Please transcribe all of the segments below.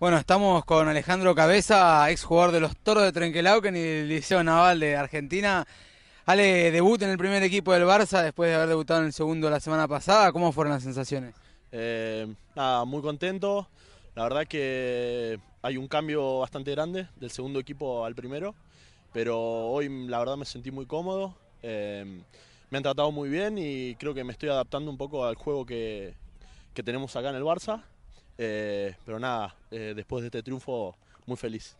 Bueno, estamos con Alejandro Cabeza, ex jugador de los Toros de que y del Liceo Naval de Argentina. Ale, debut en el primer equipo del Barça después de haber debutado en el segundo la semana pasada. ¿Cómo fueron las sensaciones? Eh, muy contento. La verdad que hay un cambio bastante grande del segundo equipo al primero, pero hoy la verdad me sentí muy cómodo. Eh, me han tratado muy bien y creo que me estoy adaptando un poco al juego que, que tenemos acá en el Barça. Eh, pero nada, eh, después de este triunfo, muy feliz.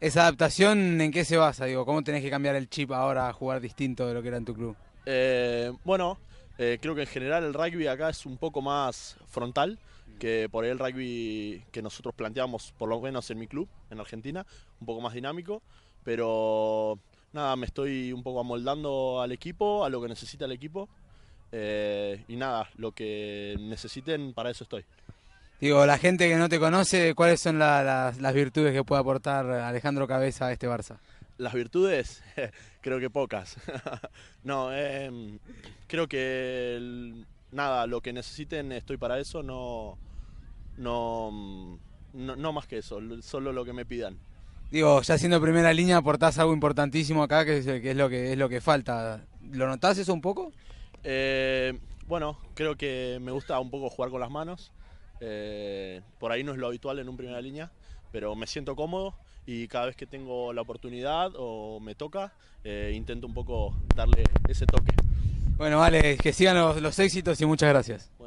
¿Esa adaptación en qué se basa? Digo, ¿Cómo tenés que cambiar el chip ahora a jugar distinto de lo que era en tu club? Eh, bueno, creo que en general el rugby acá es un poco más frontal que por el rugby que nosotros planteamos, por lo menos en mi club, en Argentina, un poco más dinámico, pero nada, me estoy un poco amoldando al equipo, a lo que necesita el equipo, y nada, lo que necesiten, para eso estoy. Digo, la gente que no te conoce, ¿cuáles son las virtudes que puede aportar Alejandro Cabeza a este Barça? Las virtudes, creo que pocas. no, em, creo que nada, lo que necesiten estoy para eso, no, no, mm, no, más que eso, solo lo que me pidan. Digo, ya siendo primera línea aportás algo importantísimo acá, que es, lo, que es lo que falta. ¿Lo notás eso un poco? Eh, bueno, creo que me gusta un poco jugar con las manos. Eh, por ahí no es lo habitual en un primera línea, pero me siento cómodo y cada vez que tengo la oportunidad o me toca, eh, intento un poco darle ese toque. Bueno, vale, que sigan los éxitos y muchas gracias.